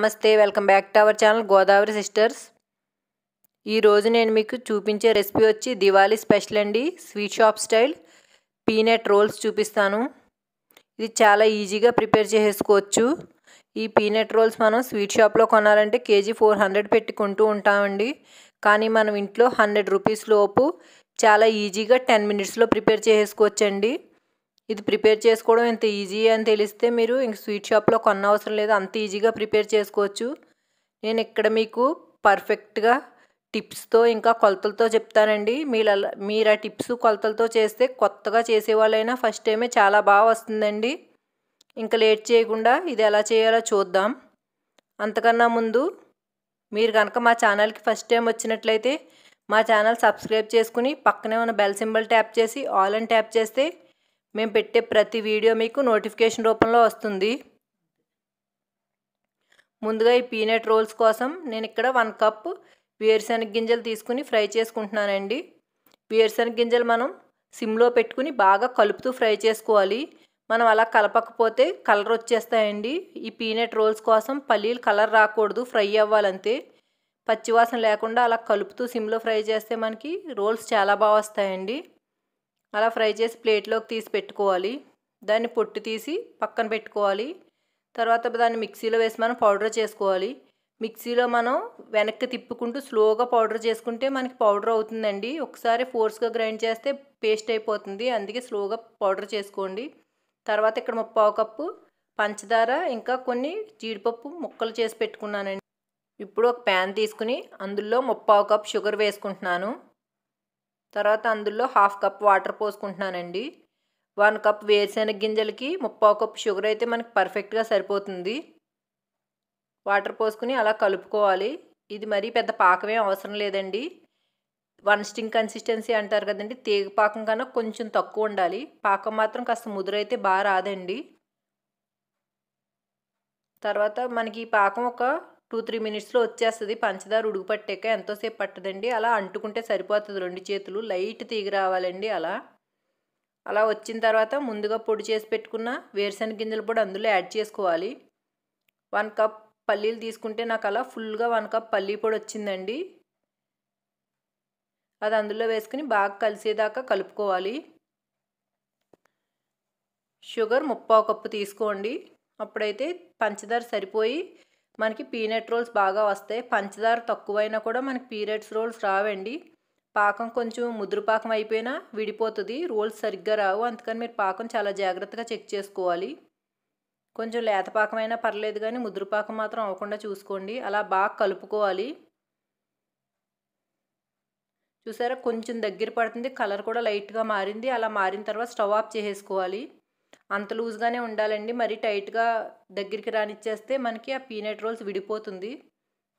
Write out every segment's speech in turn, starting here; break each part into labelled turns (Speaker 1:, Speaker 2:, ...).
Speaker 1: నమస్తే welcome back to our channel Godavari sisters ఈరోజు నేను మీకు చూపించే రెసిపీ వచ్చి దివాళీ స్పెషల్ అండి sweet shop style peanut rolls చూపిస్తాను ఇది చాలా ఈజీగా ప్రిపేర్ చేసుకోవచ్చు ఈ పీనట్ రోల్స్ మనం స్వీట్ షాప్లో కొనాలంటే కేజీ ఫోర్ హండ్రెడ్ పెట్టుకుంటూ ఉంటామండి కానీ మనం ఇంట్లో హండ్రెడ్ రూపీస్ లోపు చాలా ఈజీగా టెన్ మినిట్స్లో ప్రిపేర్ చేసుకోవచ్చండి ఇది ప్రిపేర్ చేసుకోవడం ఎంత ఈజీ అని తెలిస్తే మీరు ఇంక స్వీట్ షాప్లో కొన్న అవసరం లేదు అంత ఈజీగా ప్రిపేర్ చేసుకోవచ్చు నేను ఇక్కడ మీకు పర్ఫెక్ట్గా టిప్స్తో ఇంకా కొలతలతో చెప్తానండి మీరు మీరు ఆ టిప్స్ కొలతలతో చేస్తే కొత్తగా చేసేవాళ్ళైనా ఫస్ట్ టైమే చాలా బాగా వస్తుందండి ఇంకా లేట్ చేయకుండా ఇది ఎలా చేయాలో చూద్దాం అంతకన్నా ముందు మీరు కనుక మా ఛానల్కి ఫస్ట్ టైం వచ్చినట్లయితే మా ఛానల్ సబ్స్క్రైబ్ చేసుకుని పక్కనే ఉన్న బెల్ సింబల్ ట్యాప్ చేసి ఆల్ అని ట్యాప్ చేస్తే మేము పెట్టే ప్రతి వీడియో మీకు నోటిఫికేషన్ రూపంలో వస్తుంది ముందుగా ఈ పీనట్ రోల్స్ కోసం నేను ఇక్కడ వన్ కప్ వేరుశనగ గింజలు తీసుకుని ఫ్రై చేసుకుంటున్నానండి వేరుశనగ గింజలు మనం సిమ్లో పెట్టుకుని బాగా కలుపుతూ ఫ్రై చేసుకోవాలి మనం అలా కలపకపోతే కలర్ వచ్చేస్తాయండి ఈ పీనట్ రోల్స్ కోసం పల్లీలు కలర్ రాకూడదు ఫ్రై అవ్వాలంతే పచ్చివాసన లేకుండా అలా కలుపుతూ సిమ్లో ఫ్రై చేస్తే మనకి రోల్స్ చాలా బాగా వస్తాయండి అలా ఫ్రై చేసి ప్లేట్లోకి తీసి పెట్టుకోవాలి దాన్ని పొట్టు తీసి పక్కన పెట్టుకోవాలి తర్వాత దాన్ని మిక్సీలో వేసి మనం పౌడర్ చేసుకోవాలి మిక్సీలో మనం వెనక్కి తిప్పుకుంటూ స్లోగా పౌడర్ చేసుకుంటే మనకి పౌడర్ అవుతుందండి ఒకసారి ఫోర్స్గా గ్రైండ్ చేస్తే పేస్ట్ అయిపోతుంది అందుకే స్లోగా పౌడర్ చేసుకోండి తర్వాత ఇక్కడ ముప్పావు కప్పు పంచదార ఇంకా కొన్ని జీడిపప్పు ముక్కలు చేసి పెట్టుకున్నానండి ఇప్పుడు ఒక ప్యాన్ తీసుకుని అందులో ముప్పావు కప్పు షుగర్ వేసుకుంటున్నాను తర్వాత అందులో హాఫ్ కప్ వాటర్ పోసుకుంటున్నానండి వన్ కప్ వేరుశెనగ గింజలకి ముప్పావు కప్ షుగర్ అయితే మనకి పర్ఫెక్ట్గా సరిపోతుంది వాటర్ పోసుకుని అలా కలుపుకోవాలి ఇది మరీ పెద్ద పాకమే అవసరం లేదండి వన్ స్టింగ్ కన్సిస్టెన్సీ అంటారు కదండి తీగ పాకం కన్నా కొంచెం తక్కువ ఉండాలి పాకం మాత్రం కాస్త ముదురైతే బాగా రాదండి తర్వాత మనకి ఈ పాకం ఒక టూ త్రీ మినిట్స్లో వచ్చేస్తుంది పంచదార ఉడుగు పట్టాక ఎంతోసేపు పట్టదండి అలా అంటుకుంటే సరిపోతుంది రెండు చేతులు లైట్ తీగి రావాలండి అలా అలా వచ్చిన తర్వాత ముందుగా పొడి చేసి పెట్టుకున్న వేరుశనగ గింజల పొడి అందులో యాడ్ చేసుకోవాలి వన్ కప్ పల్లీలు తీసుకుంటే నాకు అలా ఫుల్గా వన్ కప్ పల్లీ పొడి వచ్చిందండి అది అందులో వేసుకుని బాగా కలిసేదాకా కలుపుకోవాలి షుగర్ ముప్పావు కప్పు తీసుకోండి అప్పుడైతే పంచదార సరిపోయి మనకి పీనట్ రోల్స్ బాగా వస్తాయి పంచదార తక్కువైనా కూడా మనకి పీనట్స్ రోల్స్ రావండి పాకం కొంచెం ముద్ర పాకం అయిపోయినా విడిపోతుంది రోల్స్ సరిగ్గా రావు అందుకని మీరు పాకం చాలా జాగ్రత్తగా చెక్ చేసుకోవాలి కొంచెం లేత పాకం అయినా పర్లేదు కానీ ముద్ర పాకం మాత్రం అవ్వకుండా చూసుకోండి అలా బాగా కలుపుకోవాలి చూసారా కొంచెం దగ్గర పడుతుంది కలర్ కూడా లైట్గా మారింది అలా మారిన తర్వాత స్టవ్ ఆఫ్ చేసేసుకోవాలి అంత లూజ్గానే ఉండాలండి మరీ టైట్గా దగ్గరికి రానిచ్చేస్తే మనకి ఆ పీనట్ రోల్స్ విడిపోతుంది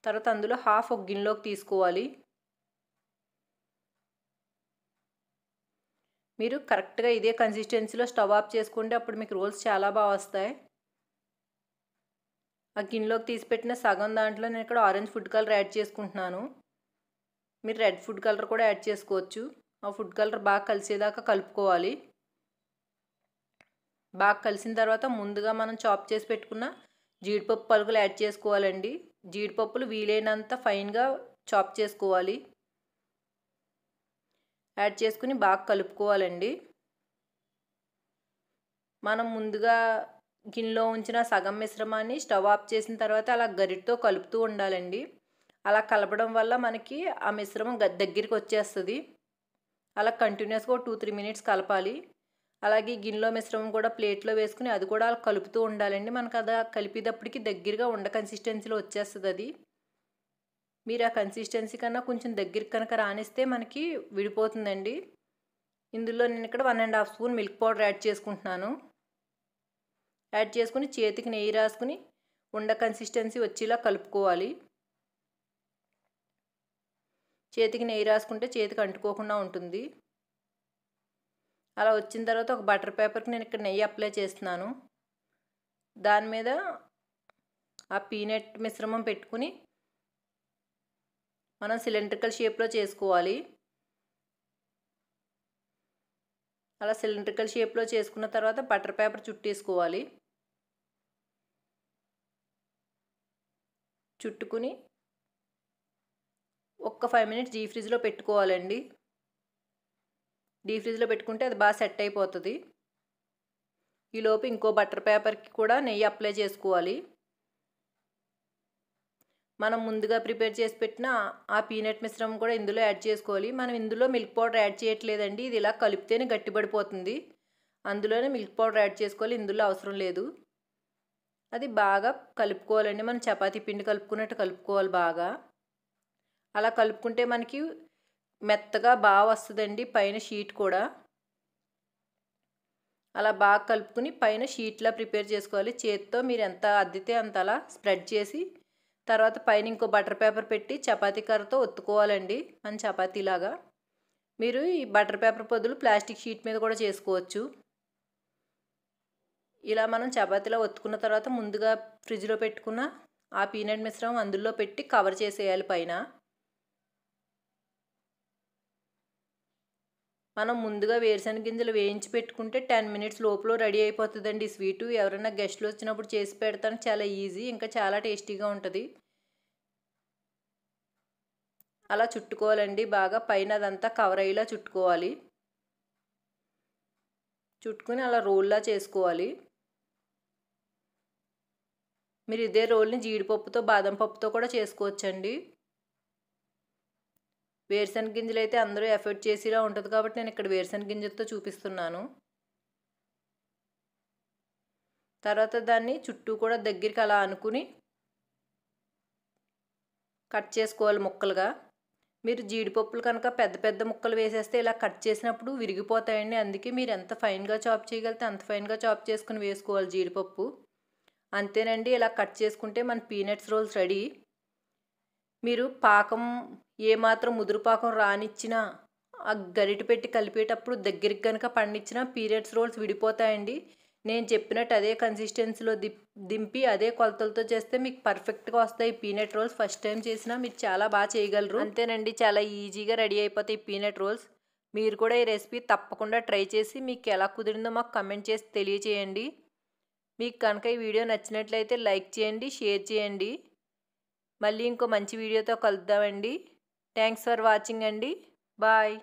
Speaker 1: తర్వాత అందులో హాఫ్ ఒక గిన్నెలోకి తీసుకోవాలి మీరు కరెక్ట్గా ఇదే కన్సిస్టెన్సీలో స్టవ్ ఆఫ్ చేసుకుంటే అప్పుడు మీకు రోల్స్ చాలా బాగా వస్తాయి ఆ గిన్నెలోకి తీసి పెట్టిన సగం దాంట్లో నేను ఇక్కడ ఆరెంజ్ ఫుడ్ కలర్ యాడ్ చేసుకుంటున్నాను మీరు రెడ్ ఫుడ్ కలర్ కూడా యాడ్ చేసుకోవచ్చు ఆ ఫుడ్ కలర్ బాగా కలిసేదాకా కలుపుకోవాలి బాగా కలిసిన తర్వాత ముందుగా మనం చాప్ చేసి పెట్టుకున్న జీడిపప్పు పలుకులు యాడ్ చేసుకోవాలండి జీడిపప్పులు వీలైనంత ఫైన్గా చాప్ చేసుకోవాలి యాడ్ చేసుకుని బాగా కలుపుకోవాలండి మనం ముందుగా గిన్నెలో ఉంచిన సగం మిశ్రమాన్ని స్టవ్ ఆఫ్ చేసిన తర్వాత అలా గరిటితో కలుపుతూ ఉండాలండి అలా కలపడం వల్ల మనకి ఆ మిశ్రమం దగ్గరికి వచ్చేస్తుంది అలా కంటిన్యూస్గా టూ త్రీ మినిట్స్ కలపాలి అలాగే గిన్నెలో మిశ్రమం కూడా ప్లేట్లో వేసుకుని అది కూడా కలుపుతూ ఉండాలండి మనకు అది కలిపేటప్పటికి దగ్గరగా ఉండ కన్సిస్టెన్సీలో వచ్చేస్తుంది అది మీరు ఆ కన్సిస్టెన్సీ కన్నా కొంచెం దగ్గరికి కనుక రానిస్తే మనకి విడిపోతుందండి ఇందులో నేను ఇక్కడ one and half spoon milk powder add చేసుకుంటున్నాను యాడ్ చేసుకుని చేతికి నెయ్యి రాసుకుని ఉండ కన్సిస్టెన్సీ వచ్చేలా కలుపుకోవాలి చేతికి నెయ్యి రాసుకుంటే చేతికి అంటుకోకుండా ఉంటుంది అలా వచ్చిన తర్వాత ఒక బటర్ పేపర్కి నేను ఇక్కడ నెయ్యి అప్లై చేస్తున్నాను దాని మీద ఆ పీనట్ మిశ్రమం పెట్టుకుని మనం సిలిండ్రికల్ షేప్లో చేసుకోవాలి అలా సిలిండ్రికల్ షేప్లో చేసుకున్న తర్వాత బటర్ పేపర్ చుట్టేసుకోవాలి చుట్టుకుని ఒక్క ఫైవ్ మినిట్స్ జీ ఫ్రిడ్జ్లో పెట్టుకోవాలండి డీప్ ఫ్రిడ్జ్లో పెట్టుకుంటే అది బాగా సెట్ అయిపోతుంది ఈలోపు ఇంకో బటర్ పేపర్కి కూడా నెయ్యి అప్లై చేసుకోవాలి మనం ముందుగా ప్రిపేర్ చేసి పెట్టిన ఆ పీనట్ మిశ్రమం కూడా ఇందులో యాడ్ చేసుకోవాలి మనం ఇందులో మిల్క్ పౌడర్ యాడ్ చేయట్లేదండి ఇది ఇలా కలిపితేనే గట్టిపడిపోతుంది అందులోనే మిల్క్ పౌడర్ యాడ్ చేసుకోవాలి ఇందులో అవసరం లేదు అది బాగా కలుపుకోవాలండి మనం చపాతీ పిండి కలుపుకున్నట్టు కలుపుకోవాలి బాగా అలా కలుపుకుంటే మనకి మెత్తగా బాగా వస్తుందండి పైన షీట్ కూడా అలా బాగా కలుపుకుని పైన షీట్లా ప్రిపేర్ చేసుకోవాలి చేతితో మీరు ఎంత అద్దితే అంత అలా స్ప్రెడ్ చేసి తర్వాత పైన ఇంకో బటర్ పేపర్ పెట్టి చపాతీ కర్రతో ఒత్తుకోవాలండి మన చపాతీలాగా మీరు ఈ బటర్ పేపర్ పొదులు ప్లాస్టిక్ షీట్ మీద కూడా చేసుకోవచ్చు ఇలా మనం చపాతీలా ఒత్తుకున్న తర్వాత ముందుగా ఫ్రిడ్జ్లో పెట్టుకున్న ఆ పీనట్ మిశ్రమం అందులో పెట్టి కవర్ చేసేయాలి పైన మనం ముందుగా వేరుశనగ గింజలు వేయించి పెట్టుకుంటే టెన్ మినిట్స్ లోపల రెడీ అయిపోతుందండి స్వీటు ఎవరైనా గెస్ట్లు వచ్చినప్పుడు చేసి పెడతాను చాలా ఈజీ ఇంకా చాలా టేస్టీగా ఉంటుంది అలా చుట్టుకోవాలండి బాగా పైన అదంతా కవర్ అయ్యేలా చుట్టుకోవాలి చుట్టుకుని అలా రోల్లా చేసుకోవాలి మీరు ఇదే రోల్ని జీడిపప్పుతో బాదం పప్పుతో కూడా చేసుకోవచ్చండి వేరుశనగ గింజలు అయితే అందరూ ఎఫర్ట్ చేసేలా ఉంటుంది కాబట్టి నేను ఇక్కడ వేరుశనగ గింజలతో చూపిస్తున్నాను తర్వాత దాన్ని చుట్టూ కూడా దగ్గరికి అలా అనుకుని కట్ చేసుకోవాలి ముక్కలుగా మీరు జీడిపప్పులు కనుక పెద్ద పెద్ద ముక్కలు వేసేస్తే ఇలా కట్ చేసినప్పుడు విరిగిపోతాయండి అందుకే మీరు ఎంత ఫైన్గా చాప్ చేయగలితే అంత ఫైన్గా చాప్ చేసుకుని వేసుకోవాలి జీడిపప్పు అంతేనండి ఇలా కట్ చేసుకుంటే మన పీనట్స్ రోల్స్ రెడీ మీరు పాకం ఏమాత్రం ముదురు పాకం రానిచ్చినా ఆ గరిట పెట్టి కలిపేటప్పుడు దగ్గరికి కనుక పండించిన పీరియడ్స్ రోల్స్ విడిపోతాయండి నేను చెప్పినట్టు అదే కన్సిస్టెన్సీలో దింపి అదే కొలతలతో చేస్తే మీకు పర్ఫెక్ట్గా వస్తాయి పీనట్ రోల్స్ ఫస్ట్ టైం చేసినా మీరు చాలా బాగా చేయగలరు అంతేనండి చాలా ఈజీగా రెడీ అయిపోతాయి పీనట్ రోల్స్ మీరు కూడా ఈ రెసిపీ తప్పకుండా ట్రై చేసి మీకు ఎలా కుదిరిందో మాకు కమెంట్ చేసి తెలియచేయండి మీకు కనుక ఈ వీడియో నచ్చినట్లయితే లైక్ చేయండి షేర్ చేయండి మళ్ళీ ఇంకో మంచి వీడియోతో కలుద్దామండి థ్యాంక్స్ ఫర్ వాచింగ్ అండి బాయ్